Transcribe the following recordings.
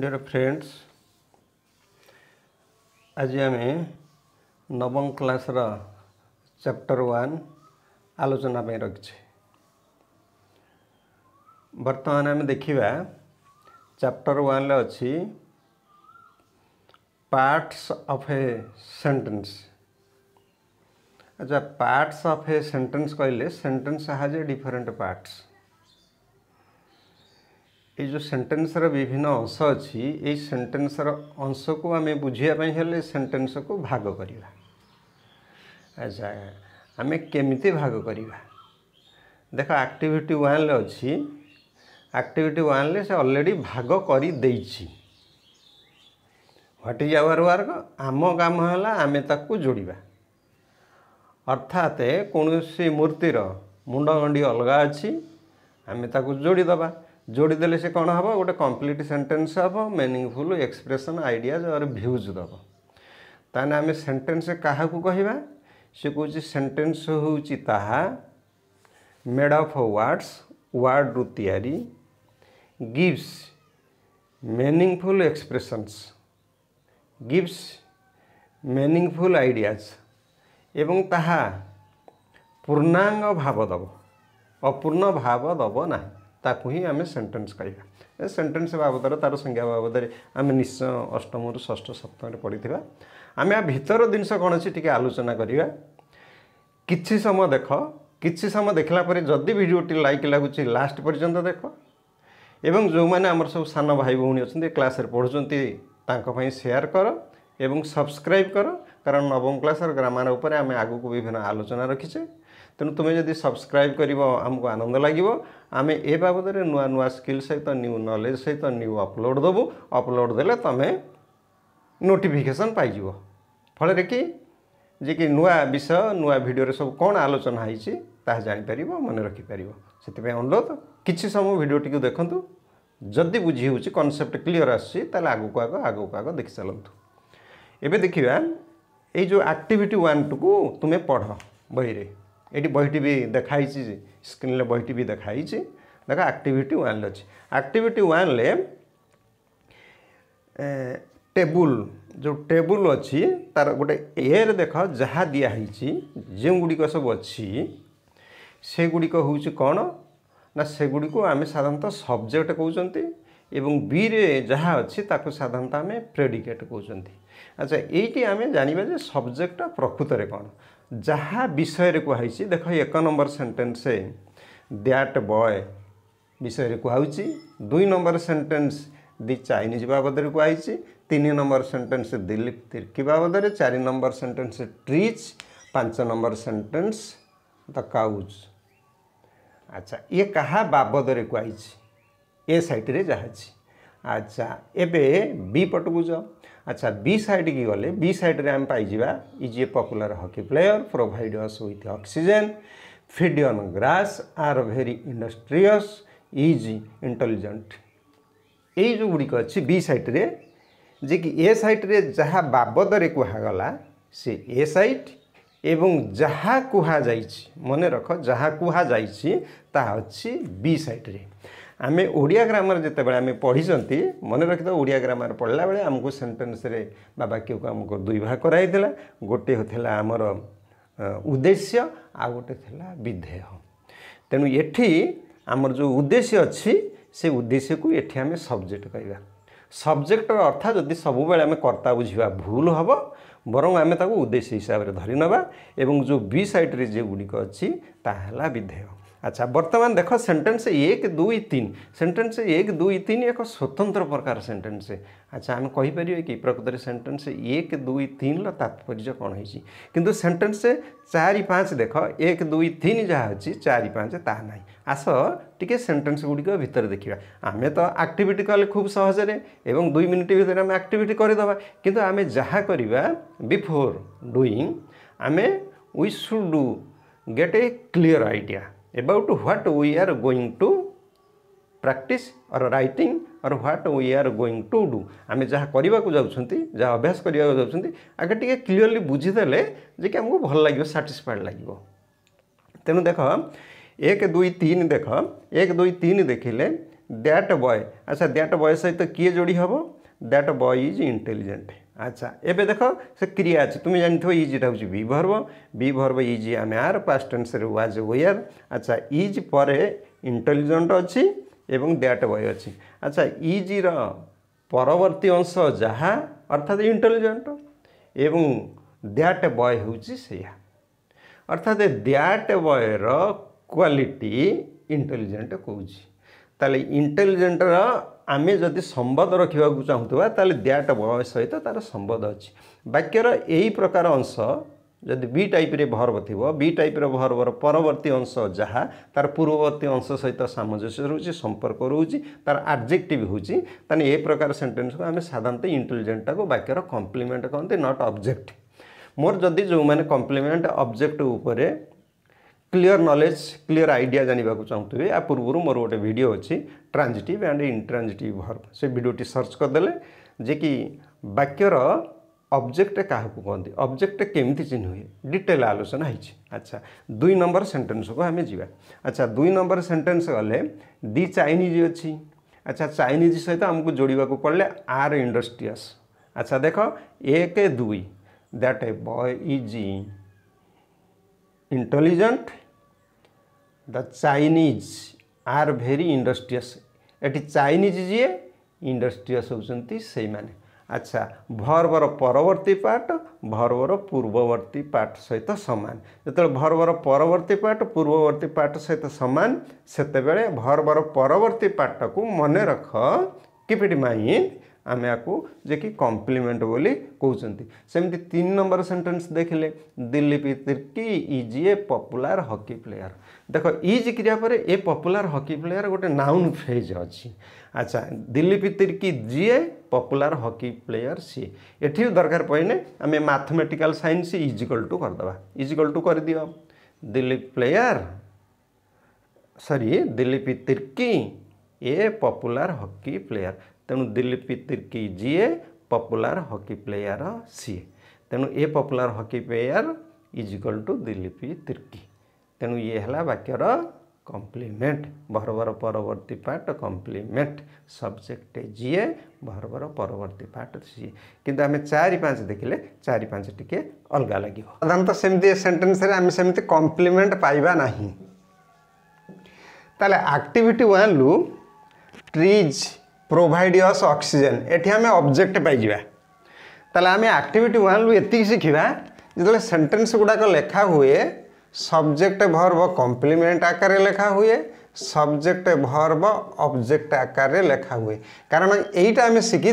dear friends आज आम नवम क्लास चैप्टर वन आलोचना रखी बर्तमान आम देखा चैप्टर वन अच्छी पार्ट्स ऑफ ए सेंटेंस अच्छा पार्ट्स ऑफ ए सेंटेंस कहले sentence has a different parts ଏ ଯେଉଁ ସେଣ୍ଟେନ୍ସର ବିଭିନ୍ନ ଅଂଶ ଅଛି ଏଇ ସେଣ୍ଟେନ୍ସର ଅଂଶକୁ ଆମେ ବୁଝିବା ପାଇଁ ହେଲେ ସେଣ୍ଟେନ୍ସକୁ ଭାଗ କରିବା ଆଚ୍ଛା ଆମେ କେମିତି ଭାଗ କରିବା ଦେଖ ଆକ୍ଟିଭିଟି ୱାନ୍ରେ ଅଛି ଆକ୍ଟିଭିଟି ୱାନ୍ରେ ସେ ଅଲରେଡ଼ି ଭାଗ କରିଦେଇଛି ହ୍ୱାଟ ଇଜ୍ ଆୱାର ୱାର୍କ ଆମ କାମ ହେଲା ଆମେ ତାକୁ ଯୋଡ଼ିବା ଅର୍ଥାତ୍ କୌଣସି ମୂର୍ତ୍ତିର ମୁଣ୍ଡଗଣ୍ଡି ଅଲଗା ଅଛି ଆମେ ତାକୁ ଯୋଡ଼ିଦେବା जोड़ीदे से कौन हम गोटे कम्प्लीट सेन्टेन्स हम मिनिंगफुल एक्सप्रेसन आइडियाज और भ्यूज दब ताने आम सेन्टेन्स क्या कह सी कहे हूँ मेड अफ वार्डस वार्ड रु तैयारी gives meaningful expressions gives meaningful ideas एवं ताहा पूर्णांग भाव दब अपूर्ण भाव दब ना ति आम सेन्टेन्स कहाँ सेन्टेन्स बाबद्वारा तार संज्ञा बाबदेखि निश्चय अष्टम रुष्ठ सप्तम पढ्थे आमे भन्न चाहिँ टिकै आलोचना कि समय देखलापि लाइक लगु लास्ट पर्यन्त देख्नु आम सबै सान भाइ भणी अस्से पढुन्छ तपाईँ एवं गराइब करो কারণ নবম ক্লাসর গ্রামার উপরে আমি আগুক বিভিন্ন আলোচনা রখিছে তেমন তুমি যদি সবসক্রাইব করব আমি আনন্দ লাগিব আমি এ বাবদরে নূয়া নূয়া স্কিল সহিত নিউ নলেজ সহিত নিউ অপলোড দেবু অপলোড দেলে তুমি নোটিফিকেসন পাইব ফলের কি যে কি নূয়া বিষয় নূয়া ভিডিওরে সব কোণ আলোচনা হয়েছি ତାହା ଜାଣିପାରିବ ମନେ ରଖିପାରିବ ସେଥିପାଇଁ ଅନୁରୋଧ କିଛି ସମୟ ଭିଡ଼ିଓଟିକୁ ଦେଖନ୍ତୁ ଯଦି ବୁଝି ହେଉଛି କନସେପ୍ଟ କ୍ଲିଅର୍ ଆସୁଛି ତାହେଲେ ଆଗକୁ ଆଗ ଆଗକୁ ଆଗ ଦେଖିଚାଲନ୍ତୁ ଏବେ ଦେଖିବା এই ଯେଉଁ ଆକ୍ଟିଭିଟି ୱାନ୍ଟିକୁ ତୁମେ ପଢ଼ ବହିରେ ଏଠି ବହିଟି ବି ଦେଖାହେଇଛି ସ୍କ୍ରିନ୍ରେ ବହିଟି ବି ଦେଖାହେଇଛି ଦେଖ ଆକ୍ଟିଭିଟି ୱାନ୍ରେ ଅଛି ଆକ୍ଟିଭିଟି ୱାନ୍ରେ ଟେବୁଲ୍ ଯେଉଁ ଟେବୁଲ୍ ଅଛି ତା'ର ଗୋଟେ ଏରେ ଦେଖ ଯାହା ଦିଆହେଇଛି ଯେଉଁଗୁଡ଼ିକ ସବୁ ଅଛି ସେଗୁଡ଼ିକ ହେଉଛି କ'ଣ ନା ସେଗୁଡ଼ିକୁ ଆମେ ସାଧାରଣତଃ ସବଜେକ୍ଟ କହୁଛନ୍ତି এবং ବିରେ ଯାହା ଅଛି ତାକୁ ସାଧାରଣତଃ ଆମେ ପ୍ରେଡିକେଟ୍ କହୁଛନ୍ତି ଆଚ୍ଛା ଏଇଠି ଆମେ ଜାଣିବା ଯେ ସବଜେକ୍ଟଟା ପ୍ରକୃତରେ କ'ଣ ଯାହା ବିଷୟରେ କୁହାହେଇଛି ଦେଖ ଏକ ନମ୍ବର ସେଣ୍ଟେନ୍ସ ଦ୍ୟାଟ୍ ବୟ ବିଷୟରେ କୁହାହେଉଛି ଦୁଇ ନମ୍ବର ସେଣ୍ଟେନ୍ସ ଦି ଚାଇନିଜ୍ ବାବଦରେ କୁହାହେଇଛି ତିନି ନମ୍ବର ସେଣ୍ଟେନ୍ସ ଦିଲ୍ଲୀପ ତିର୍କି ବାବଦରେ ଚାରି ନମ୍ବର ସେଣ୍ଟେନ୍ସ ଟ୍ରିଚ୍ ପାଞ୍ଚ ନମ୍ବର ସେଣ୍ଟେନ୍ସ ଦ କାଉଜ୍ ଆଚ୍ଛା ଇଏ କାହା ବାବଦରେ କୁହାହେଇଛି ଏ ସାଇଡ଼୍ରେ ଯାହା ଅଛି ଆଚ୍ଛା ଏବେ ବି ପଟକୁ ଯାଅ ଆଚ୍ଛା ବି ସାଇଡ଼୍କି ଗଲେ ବି ସାଇଡ଼୍ରେ ଆମେ ପାଇଯିବା is a popular hockey player provide us with oxygen feed on grass are very industrious is intelligent ଏଇ ଯେଉଁ ଗୁଡ଼ିକ ଅଛି ବି ସାଇଟ୍ରେ ଯେ କି ଏ ସାଇଟ୍ରେ ଯାହା ବାବଦରେ କୁହାଗଲା ସେ ଏ ସାଇଟ୍ ଏବଂ ଯାହା କୁହାଯାଇଛି ମନେ ରଖ ଯାହା କୁହାଯାଇଛି ତାହା ଅଛି ବି ସାଇଟ୍ରେ ଆମେ ଓଡ଼ିଆ ଗ୍ରାମାର ଯେତେବେଳେ ଆମେ ପଢ଼ିଛନ୍ତି ମନେ ରଖିଥାଉ ଓଡ଼ିଆ ଗ୍ରାମାର ପଢ଼ିଲା ବେଳେ ଆମକୁ ସେଣ୍ଟେନ୍ସରେ ବା ବାକ୍ୟକୁ ଆମକୁ ଦୁଇ ଭାଗ କରାଯାଇଥିଲା ଗୋଟିଏ ଥିଲା ଆମର ଉଦ୍ଦେଶ୍ୟ ଆଉ ଗୋଟେ ଥିଲା ବିଧେୟ ତେଣୁ ଏଠି ଆମର ଯେଉଁ ଉଦ୍ଦେଶ୍ୟ ଅଛି ସେ ଉଦ୍ଦେଶ୍ୟକୁ ଏଠି ଆମେ ସବଜେକ୍ଟ କହିବା ସବଜେକ୍ଟର ଅର୍ଥ ଯଦି ସବୁବେଳେ ଆମେ କର୍ତ୍ତା ବୁଝିବା ଭୁଲ ହେବ ବରଂ ଆମେ ତାକୁ ଉଦ୍ଦେଶ୍ୟ ହିସାବରେ ଧରିନେବା ଏବଂ ଯେଉଁ ବି ସାଇଟ୍ରେ ଯେଉଁଗୁଡ଼ିକ ଅଛି ତାହା ହେଲା ବିଧେୟ আচ্ছা বর্তমান দেখ সেন্টেন্স এক দুই তিন সেন্টেন্স এক দুই তিন এক স্বতন্ত্র প্রকার সেন্টেন্স আচ্ছা আমি কইপার কি প্রকৃতরে সেন্টেন্স এক দুই তিন তাৎপর্য কোণ হয়েছি কিন্তু সেন্টেন্স চারি পাঁচ দেখ এক দুই তিন যা অছি চারি পাঁচ তা না আস টিকি সেন্টেন্স গুড়ি ভিতরে দেখা আমি তো আক্টিভিটি কলে খুব সহজরে এবং দুই মিনিট ভিতরে আমি আকটিভিটি করেদেবা কিন্তু আমি যা করা বিফোর ডুইং আমি we should do get a clear idea about what we are going to practice or writing or what we are going to do ଆମେ ଯାହା କରିବାକୁ ଯାଉଛନ୍ତି ଯାହା ଅଭ୍ୟାସ କରିବାକୁ ଯାଉଛନ୍ତି ଆଗେ ଟିକେ କ୍ଲିଅରଲି ବୁଝିଦେଲେ ଯେ କି ଆମକୁ ଭଲ ଲାଗିବ ସାଟିସ୍ଫାଏଡ୍ ଲାଗିବ ତେଣୁ ଦେଖ ଏକ ଦୁଇ ତିନି ଦେଖ ଏକ ଦୁଇ ତିନି ଦେଖିଲେ ଦ୍ୟାଟ୍ ବୟ ଆଚ୍ଛା ଦ୍ୟାଟ୍ ବୟ ସହିତ କିଏ ଯୋଡ଼ି ହେବ ଦ୍ୟାଟ୍ ବୟ ଇଜ୍ ଇଣ୍ଟେଲିଜେଣ୍ଟ আচ্ছা এবে দেখ সে ক্রিয়া আছে তুমি জানিথ ইজ এটা হচ্ছে বিভর্ব বিভর্ব ইজ আমি আর পাস্ট টেন্সের ওয়াজ ওয়ার আচ্ছা ইজ পরে ইন্টেলিজেন্ট অছি এবং দ্যাট বয় অছি আচ্ছা ইজর পরবর্তী অংশ যাহা অর্থাৎ ইন্টেলিজেন্ট এবং দ্যাট বয় হচ্ছে সেয়া অর্থাৎ দ্যাট বয়র କ୍ୱାଲିଟି ଇଣ୍ଟେଲିଜେଣ୍ଟ କହୁଛି ତାହେଲେ ଇଣ୍ଟେଲିଜେଣ୍ଟର सम्बद्ध रुच्दा त्याट बय सहित तार सम्बन्ध अझ बाक्य प्रकार अंश जिम्मि वि टाइप बहरब थियो बि टाइप र भर्व पवर्ती अंश जहाँ तार पूर्ववर्ती अंश सहित सामजस्य रुचि सम्पर्क रुचि तार आबजेक्ट हुन्छ त प्रकार सेन्टेन्सको आम साधारणत इन्टेन्जेन्टाको बाक्य कम्प्लिमेन्ट कति नट अब्जेक्ट मोर जिम्मे जो कम्प्लिमेन्ट अबजेक्टर क्लीयर नॉलेज क्लीयर आइडिया जानवाक चाहूँ या पूर्व मोर गोटे भिड अच्छी ट्रांजिटिव एंड इनट्रांजिटिव भर्ब से भिडटी सर्च करदे जे कि वाक्यर অবজেক্ট কাহকু কহতি অবজেক্ট কেমিতি চিহ্ন হুয়ে ডিটেল আলোচনা হয়েছে আচ্ছা দুই নম্বর সেন্টেন্সকু আমি যা আচ্ছা দুই নম্বর সেন্টেন্স গলে দি চাইনিজ অছি আচ্ছা চাইনিজ সহিত আমি যোড়া পড়লে আর ইন্ডস্ট্রিয়াস আচ্ছা দেখ এক দুই that a boy is intelligent the Chinese are very industrious एटि चाइनिज जिए इन्डस्ट्रियस हुन्छ अच्छा भर्वर परवर्ती पार्ट भर्वर पूर्ववर्ती पाठ सहित समान जो भर्वर परवर्ती पाठ पूर्ववर्ती पाठ सहित समान से भर्वर परवर्ती पार्ट को मन रख किप इट ଆମେ ଆକୁ ଯେ କି କମ୍ପ୍ଲିମେଣ୍ଟ ବୋଲି କହୁଛନ୍ତି ସେମିତି ତିନି ନମ୍ବର ସେଣ୍ଟେନ୍ସ ଦେଖିଲେ Dilip Tirkey is a popular hockey player ଦେଖ ଇଜ୍ କ୍ରିୟା ପରେ ଏ ପପୁଲାର ହକି ପ୍ଲେୟାର ଗୋଟେ ନାଉନ୍ ଫ୍ରେଜ୍ ଅଛି ଆଚ୍ଛା ଦିଲ୍ଲୀପ ତିର୍କି ଯିଏ ପପୁଲାର ହକି ପ୍ଲେୟାର ସିଏ ଏଠି ଦରକାର ପଡ଼ିଲେ ଆମେ ମାଥମେଟିକାଲ ସାଇନ୍ସ ଇଜିକଲ୍ ଟୁ କରିଦେବା ଇଜିକଲ୍ ଟୁ କରିଦିଅ Dilip player sorry Dilip Tirkey a popular hockey player तेणु दिलीप पितिर की जीए पपुलार हकी प्लेयार सीए तेणु a popular hockey player is equal to Dilip Tirkey तेणु ये है वाक्यर कम्प्लीमेंट बरबर परवर्त पार्ट कम्प्लीमेंट सब्जेक्ट जीए बरबर परवर्त पार्ट सीए कि आम चार पाँच देखने चार पाँच टी अलग लगे साधारण सेमती सेन्टेन्स आम से कम्प्लीमेंट पाइबा ना तो आक्टिविटी वालू ट्रीज प्रोभाइड अक्सीजेन ये आम अब्जेक्ट पाइबा तेल आम आक्टिट वन ये शिखा जो सेन्टेन्स गुड़ाक लेखा हुए सब्जेक्ट भर्ब कम्प्लीमेंट आकार लेखा हुए सब्जेक्ट भर्ब अब्जेक्ट आकार लेखा हुए कारण यहीटा आम शिखी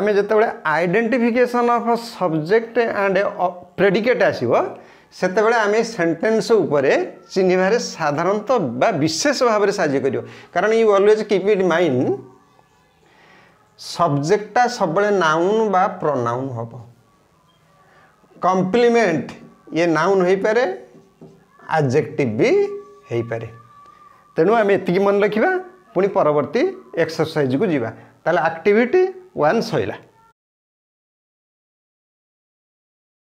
आम जिते identification of subject and predicate आसव ସେତେବେଳେ ଆମେ ସେଣ୍ଟେନ୍ସ ଉପରେ ଚିହ୍ନିବାରେ ସାଧାରଣତଃ ବା ବିଶେଷ ଭାବରେ ସାହାଯ୍ୟ କରିବ କାରଣ you always keep it mind ସବଜେକ୍ଟଟା ସବୁବେଳେ ନାଉନ୍ ବା ପ୍ରନାଉନ୍ ହେବ କମ୍ପ୍ଲିମେଣ୍ଟ ଇଏ ନାଉନ୍ ହୋଇପାରେ ଆଜେକ୍ଟିଭ୍ ବି ହୋଇପାରେ ତେଣୁ ଆମେ ଏତିକି ମନେ ରଖିବା ପୁଣି ପରବର୍ତ୍ତୀ ଏକ୍ସରସାଇଜ୍କୁ ଯିବା ତାହେଲେ ଆକ୍ଟିଭିଟି ୱାନ୍ ସରିଲା